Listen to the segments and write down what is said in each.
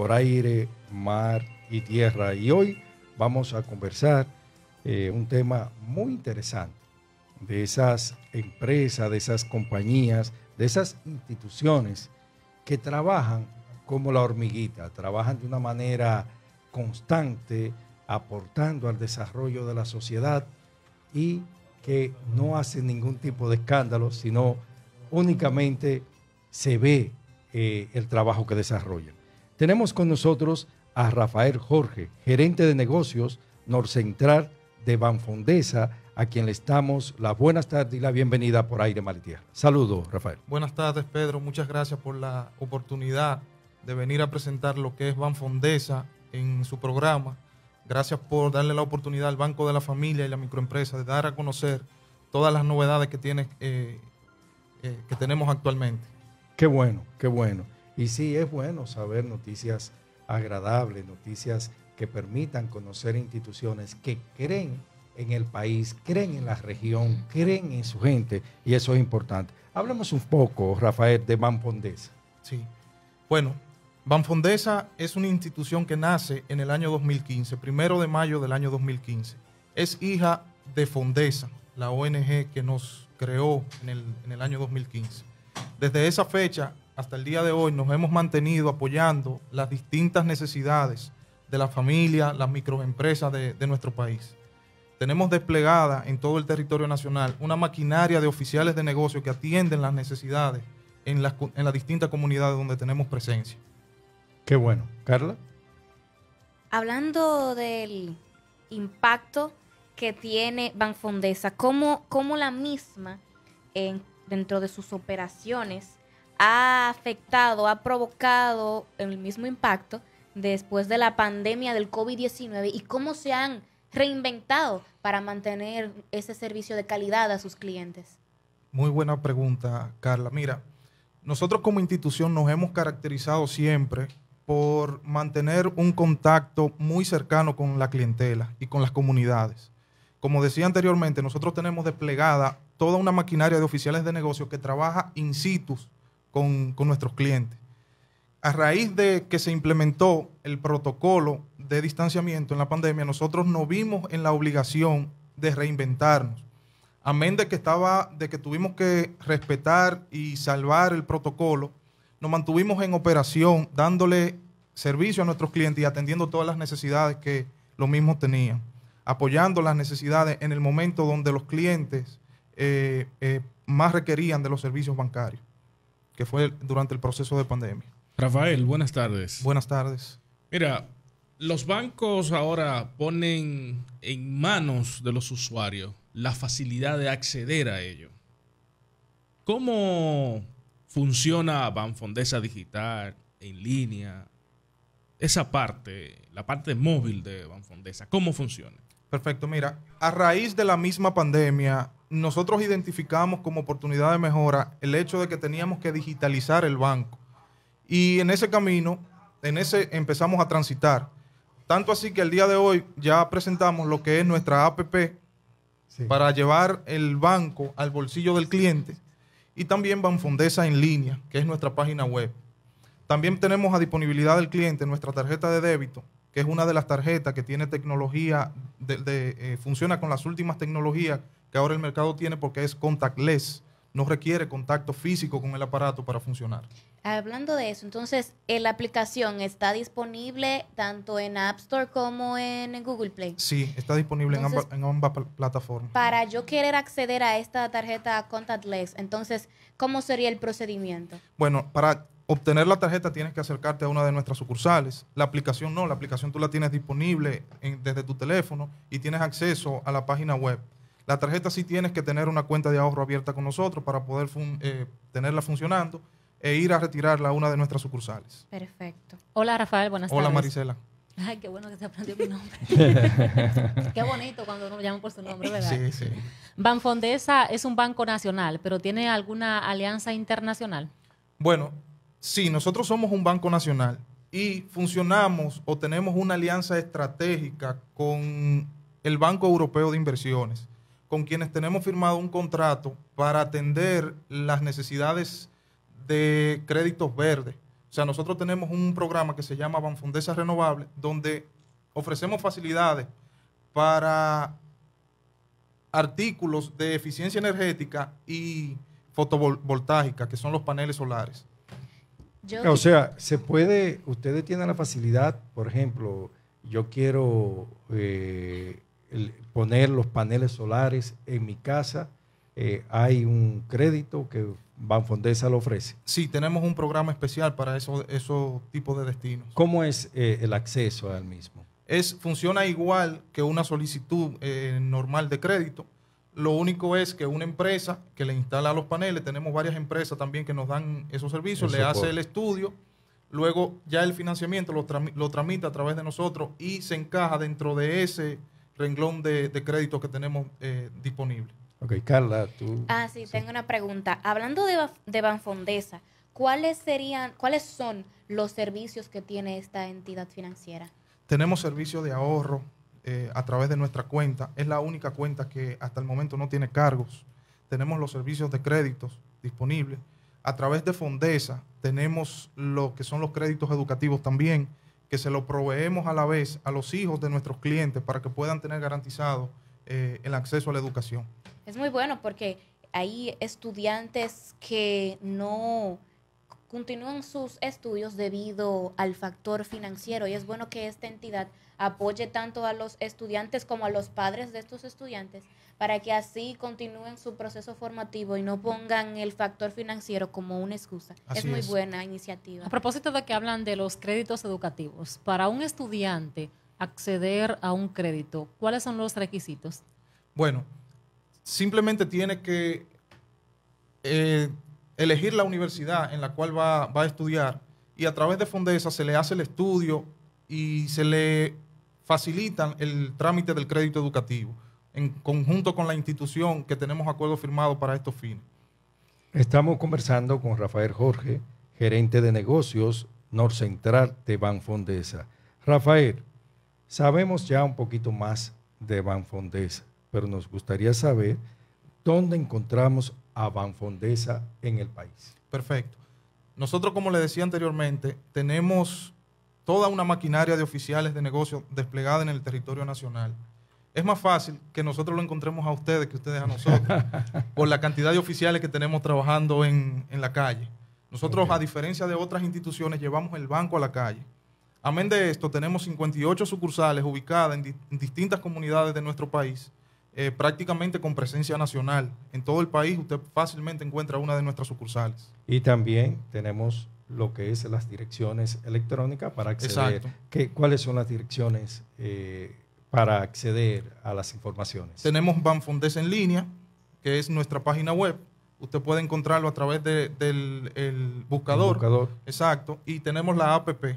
por aire, mar y tierra. Y hoy vamos a conversar eh, un tema muy interesante de esas empresas, de esas compañías, de esas instituciones que trabajan como la hormiguita, trabajan de una manera constante, aportando al desarrollo de la sociedad y que no hacen ningún tipo de escándalo, sino únicamente se ve eh, el trabajo que desarrollan. Tenemos con nosotros a Rafael Jorge, gerente de negocios Norcentral de Banfondesa, a quien le estamos las buenas tardes y la bienvenida por aire, Maletier. Saludos, Rafael. Buenas tardes, Pedro. Muchas gracias por la oportunidad de venir a presentar lo que es Banfondesa en su programa. Gracias por darle la oportunidad al Banco de la Familia y la microempresa de dar a conocer todas las novedades que eh, eh, tenemos actualmente. Qué bueno, qué bueno. Y sí, es bueno saber noticias agradables, noticias que permitan conocer instituciones que creen en el país, creen en la región, creen en su gente, y eso es importante. Hablemos un poco, Rafael, de Banfondesa. Sí. Bueno, Banfondesa es una institución que nace en el año 2015, primero de mayo del año 2015. Es hija de Fondesa, la ONG que nos creó en el, en el año 2015. Desde esa fecha hasta el día de hoy nos hemos mantenido apoyando las distintas necesidades de la familia, las microempresas de, nuestro país. Tenemos desplegada en todo el territorio nacional una maquinaria de oficiales de negocio que atienden las necesidades en las, distintas comunidades donde tenemos presencia. Qué bueno. Carla. Hablando del impacto que tiene Banfondesa, cómo, la misma dentro de sus operaciones ha afectado, ha provocado el mismo impacto después de la pandemia del COVID-19 y cómo se han reinventado para mantener ese servicio de calidad a sus clientes? Muy buena pregunta, Carla. Mira, nosotros como institución nos hemos caracterizado siempre por mantener un contacto muy cercano con la clientela y con las comunidades. Como decía anteriormente, nosotros tenemos desplegada toda una maquinaria de oficiales de negocio que trabaja in situ con, nuestros clientes. A raíz de que se implementó el protocolo de distanciamiento en la pandemia, nosotros nos vimos en la obligación de reinventarnos. Amén de que estaba, de que tuvimos que respetar y salvar el protocolo, nos mantuvimos en operación, dándole servicio a nuestros clientes y atendiendo todas las necesidades que los mismos tenían, apoyando las necesidades en el momento donde los clientes eh, eh, más requerían de los servicios bancarios que fue durante el proceso de pandemia. Rafael, buenas tardes. Buenas tardes. Mira, los bancos ahora ponen en manos de los usuarios la facilidad de acceder a ello. ¿Cómo funciona Banfondesa Digital en línea? Esa parte, la parte móvil de Banfondesa, ¿cómo funciona? Perfecto, mira, a raíz de la misma pandemia, nosotros identificamos como oportunidad de mejora el hecho de que teníamos que digitalizar el banco. Y en ese camino, en ese empezamos a transitar. Tanto así que el día de hoy ya presentamos lo que es nuestra APP para llevar el banco al bolsillo del cliente y también Banfondesa en línea, que es nuestra página web. También tenemos a disponibilidad del cliente nuestra tarjeta de débito que es una de las tarjetas que tiene tecnología, de, eh, funciona con las últimas tecnologías que ahora el mercado tiene porque es contactless, no requiere contacto físico con el aparato para funcionar. Hablando de eso, entonces, ¿la aplicación está disponible tanto en App Store como en Google Play? Sí, está disponible en ambas plataformas. Para yo querer acceder a esta tarjeta contactless, entonces, ¿cómo sería el procedimiento? Bueno, para obtener la tarjeta tienes que acercarte a una de nuestras sucursales. La aplicación no, la aplicación tú la tienes disponible desde tu teléfono y tienes acceso a la página web. La tarjeta sí tienes que tener una cuenta de ahorro abierta con nosotros para poder eh, tenerla funcionando e ir a retirarla a una de nuestras sucursales. Perfecto. Hola Rafael, buenas tardes. Hola Marisela. Ay, qué bueno que se aprendió mi nombre. qué bonito cuando uno llama por su nombre, ¿verdad? Sí, sí. Banfondesa es un banco nacional, pero ¿tiene alguna alianza internacional? Bueno, sí, nosotros somos un banco nacional y funcionamos o tenemos una alianza estratégica con el Banco Europeo de Inversiones, con quienes tenemos firmado un contrato para atender las necesidades de créditos verdes. O sea, nosotros tenemos un programa que se llama Banfundesa Renovable, donde ofrecemos facilidades para artículos de eficiencia energética y fotovoltaica, que son los paneles solares o sea, se puede, ustedes tienen la facilidad, por ejemplo, yo quiero eh, poner los paneles solares en mi casa, eh, hay un crédito que Banfondesa lo ofrece. Sí, tenemos un programa especial para esos, esos tipos de destinos. ¿Cómo es eh, el acceso al mismo? Es, funciona igual que una solicitud normal de crédito lo único es que una empresa que le instala los paneles, tenemos varias empresas también que nos dan esos servicios, le hace el estudio, luego ya el financiamiento lo, tramita a través de nosotros y se encaja dentro de ese renglón de, crédito que tenemos eh, disponible. Ok, Carla, tú... Ah, sí, tengo una pregunta. Hablando de, de Banfondesa, ¿cuáles, serían, ¿cuáles son los servicios que tiene esta entidad financiera? Tenemos servicios de ahorro, eh, a través de nuestra cuenta. Es la única cuenta que hasta el momento no tiene cargos. Tenemos los servicios de créditos disponibles. A través de Fondesa tenemos lo que son los créditos educativos también, que se lo proveemos a la vez a los hijos de nuestros clientes para que puedan tener garantizado eh, el acceso a la educación. Es muy bueno porque hay estudiantes que no continúan sus estudios debido al factor financiero y es bueno que esta entidad apoye tanto a los estudiantes como a los padres de estos estudiantes para que así continúen su proceso formativo y no pongan el factor financiero como una excusa. es muy buena iniciativa. A propósito de que hablan de los créditos educativos, para un estudiante acceder a un crédito, ¿cuáles son los requisitos? Bueno, simplemente tiene que... Eh, elegir la universidad en la cual va, a estudiar y a través de Fondesa se le hace el estudio y se le facilitan el trámite del crédito educativo en conjunto con la institución que tenemos acuerdo firmado para estos fines. Estamos conversando con Rafael Jorge, gerente de negocios Norcentral de Banfondesa. Rafael, sabemos ya un poquito más de Banfondesa, pero nos gustaría saber dónde encontramos a Banfondesa en el país. Perfecto. Nosotros, como le decía anteriormente, tenemos toda una maquinaria de oficiales de negocio desplegada en el territorio nacional. Es más fácil que nosotros lo encontremos a ustedes que ustedes a nosotros, por la cantidad de oficiales que tenemos trabajando en, la calle. Nosotros, a diferencia de otras instituciones, llevamos el banco a la calle. Amén de esto, tenemos 58 sucursales ubicadas en distintas comunidades de nuestro país eh, prácticamente con presencia nacional. En todo el país usted fácilmente encuentra una de nuestras sucursales. Y también tenemos lo que es las direcciones electrónicas para acceder. ¿Cuáles son las direcciones eh, para acceder a las informaciones? Tenemos Banfondes en línea, que es nuestra página web. Usted puede encontrarlo a través del buscador. buscador. Exacto. Y tenemos la APP,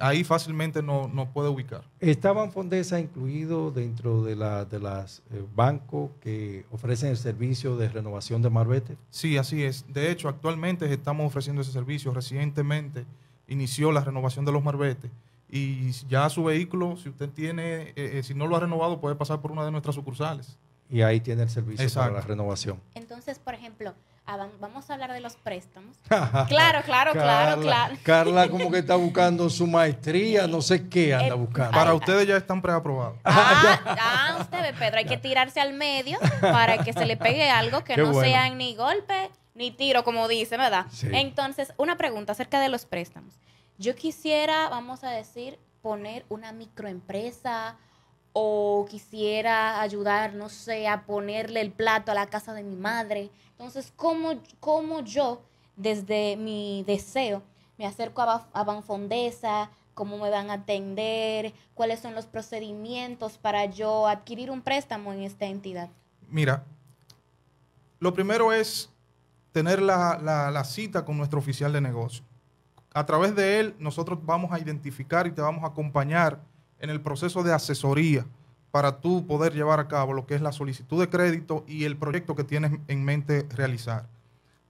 ahí fácilmente no, no puede ubicar. ¿Estaban Fondesa incluido dentro de, la, de las eh, bancos que ofrecen el servicio de renovación de Marbete? Sí, así es. De hecho, actualmente estamos ofreciendo ese servicio. Recientemente inició la renovación de los Marbetes y ya su vehículo, si usted tiene, eh, eh, si no lo ha renovado, puede pasar por una de nuestras sucursales. Y ahí tiene el servicio para la renovación. Entonces, por ejemplo, vamos a hablar de los préstamos. claro, claro, claro, claro. Carla como que está buscando su maestría, no sé qué eh, anda buscando. Para ustedes ya están preaprobados. Ah, ah usted ve, Pedro, hay que tirarse al medio para que se le pegue algo que no sea ni golpe ni tiro, como dice, ¿verdad? Entonces, una pregunta acerca de los préstamos. Yo quisiera, vamos a decir, poner una microempresa, o quisiera ayudar, no sé, a ponerle el plato a la casa de mi madre. Entonces, ¿cómo, cómo yo, desde mi deseo, me acerco a, Banfondesa? ¿Cómo me van a atender? ¿Cuáles son los procedimientos para yo adquirir un préstamo en esta entidad? Mira, lo primero es tener la cita con nuestro oficial de negocio. A través de él, nosotros vamos a identificar y te vamos a acompañar en el proceso de asesoría para tú poder llevar a cabo lo que es la solicitud de crédito y el proyecto que tienes en mente realizar.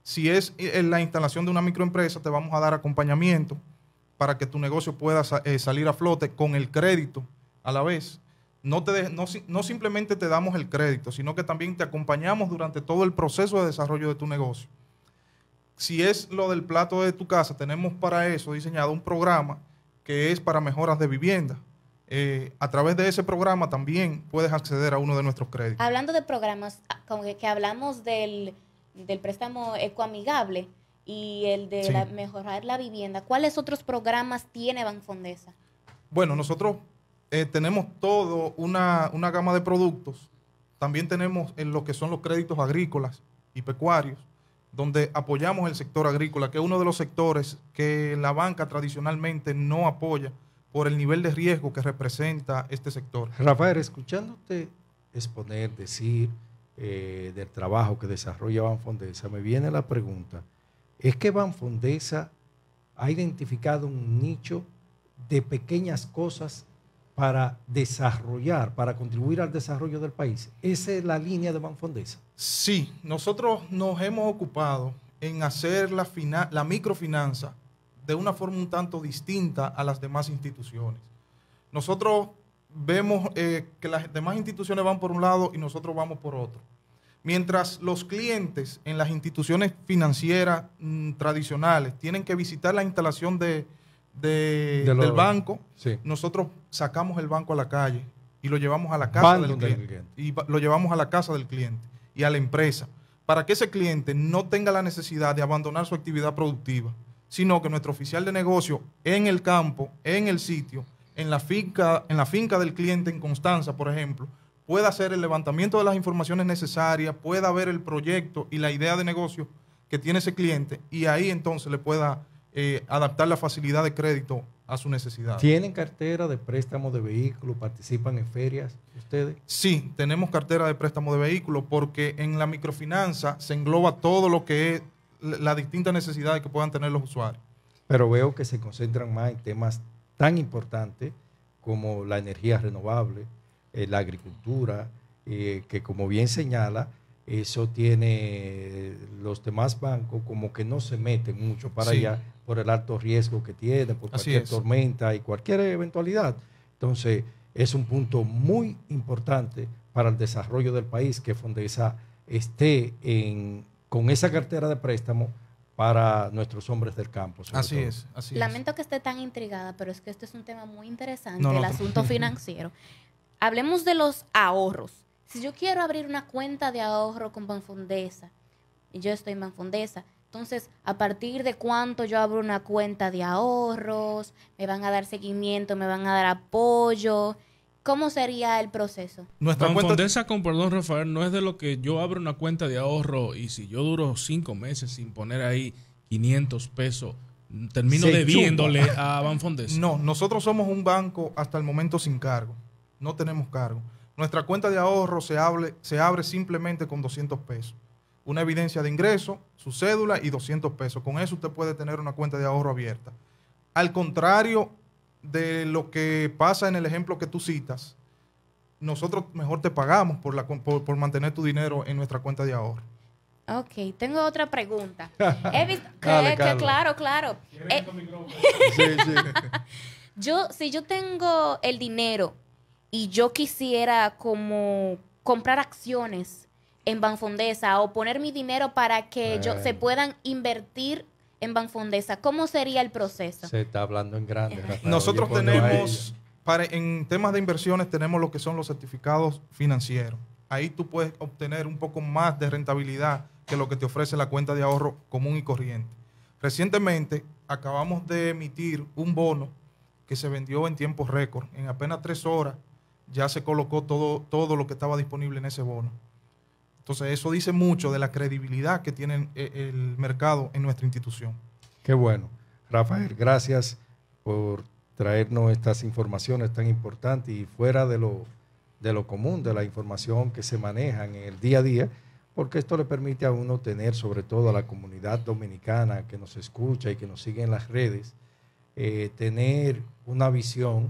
Si es eh, en la instalación de una microempresa, te vamos a dar acompañamiento para que tu negocio pueda eh, salir a flote con el crédito a la vez. No, te no simplemente te damos el crédito, sino que también te acompañamos durante todo el proceso de desarrollo de tu negocio. Si es lo del plato de tu casa, tenemos para eso diseñado un programa que es para mejoras de vivienda eh, a través de ese programa también puedes acceder a uno de nuestros créditos. Hablando de programas, ah, como que, hablamos del, del, préstamo ecoamigable y el de mejorar la vivienda, ¿cuáles otros programas tiene Banfondesa? Bueno, nosotros eh, tenemos todo una, una gama de productos. También tenemos en lo que son los créditos agrícolas y pecuarios, donde apoyamos el sector agrícola, que es uno de los sectores que la banca tradicionalmente no apoya por el nivel de riesgo que representa este sector. Rafael, escuchándote exponer, decir eh, del trabajo que desarrolla Banfondesa, me viene la pregunta, ¿es que Banfondesa ha identificado un nicho de pequeñas cosas para desarrollar, para contribuir al desarrollo del país? ¿Esa es la línea de Banfondesa? Sí, nosotros nos hemos ocupado en hacer la microfinanza de una forma un tanto distinta a las demás instituciones. Nosotros vemos eh, que las demás instituciones van por un lado y nosotros vamos por otro. Mientras los clientes en las instituciones financieras mm, tradicionales tienen que visitar la instalación de, del banco, nosotros sacamos el banco a la calle y lo llevamos a la casa del cliente, Y lo llevamos a la casa del cliente y a la empresa para que ese cliente no tenga la necesidad de abandonar su actividad productiva sino que nuestro oficial de negocio en el campo, en el sitio, en la finca, en la finca del cliente en Constanza, por ejemplo, pueda hacer el levantamiento de las informaciones necesarias, pueda ver el proyecto y la idea de negocio que tiene ese cliente y ahí entonces le pueda eh, adaptar la facilidad de crédito a su necesidad. ¿Tienen cartera de préstamo de vehículo? ¿Participan en ferias ustedes? Sí, tenemos cartera de préstamo de vehículo porque en la microfinanza se engloba todo lo que es las distintas necesidades que puedan tener los usuarios. Pero veo que se concentran más en temas tan importantes como la energía renovable, eh, la agricultura, eh, que como bien señala, eso tiene eh, los demás bancos como que no se meten mucho para allá por el alto riesgo que tienen, por cualquier tormenta y cualquier eventualidad. Entonces, es un punto muy importante para el desarrollo del país que Fondesa esté en, con esa cartera de préstamo para nuestros hombres del campo. Así es, así Lamento que esté tan intrigada, pero es que este es un tema muy interesante, el asunto financiero. Hablemos de los ahorros. Si yo quiero abrir una cuenta de ahorro con Banfondesa, y yo estoy en Banfondesa, entonces, a partir de cuánto yo abro una cuenta de ahorros, me van a dar seguimiento, me van a dar apoyo, ¿Cómo sería el proceso? Nuestra cuenta... con perdón, Rafael, no es de lo que yo abro una cuenta de ahorro y si yo duro cinco meses sin poner ahí 500 pesos, termino debiéndole a Banfondesa. No, nosotros somos un banco hasta el momento sin cargo. No tenemos cargo. Nuestra cuenta de ahorro se, abre, se abre simplemente con 200 pesos. Una evidencia de ingreso, su cédula y 200 pesos. Con eso usted puede tener una cuenta de ahorro abierta. Al contrario de lo que pasa en el ejemplo que tú citas, nosotros mejor te pagamos por, la, por, mantener tu dinero en nuestra cuenta de ahorro. Ok, tengo otra pregunta. claro, claro. Eh, yo, si yo tengo el dinero y yo quisiera como comprar acciones en Banfondesa o poner mi dinero para que yo, se eh. puedan invertir en Banfondesa? ¿Cómo sería el proceso? Se está hablando en grande. Nosotros tenemos, en temas de inversiones, tenemos lo que son los certificados financieros. Ahí tú puedes obtener un poco más de rentabilidad que lo que te ofrece la cuenta de ahorro común y corriente. Recientemente acabamos de emitir un bono que se vendió en tiempo récord. En apenas tres horas ya se colocó todo, todo lo que estaba disponible en ese bono. Entonces eso dice mucho de la credibilidad que tiene e, el mercado en nuestra institución. Qué bueno. Rafael, gracias por traernos estas informaciones tan importantes y fuera de lo, común, de la información que se maneja en el día a día, porque esto le permite a uno tener, sobre todo a la comunidad dominicana que nos escucha y que nos sigue en las redes, eh, tener una visión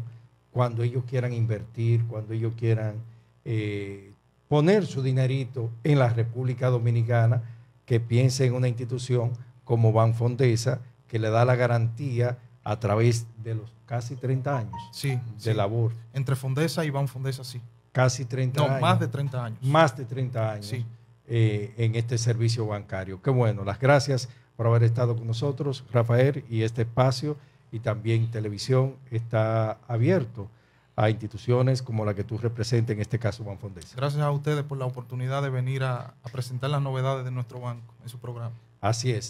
cuando ellos quieran invertir, cuando ellos quieran eh, poner su dinerito en la República Dominicana, que piense en una institución como Banfondesa, que le da la garantía a través de los casi 30 años sí, de labor. Entre Fondesa y Banfondesa, sí. Casi 30 no, más de 30 años. Más de 30 años eh, en este servicio bancario. Qué bueno, las gracias por haber estado con nosotros, Rafael, y este espacio y también televisión está abierto a instituciones como la que tú representas, en este caso Banfondes. Gracias a ustedes por la oportunidad de venir a presentar las novedades de nuestro banco en su programa. Así es.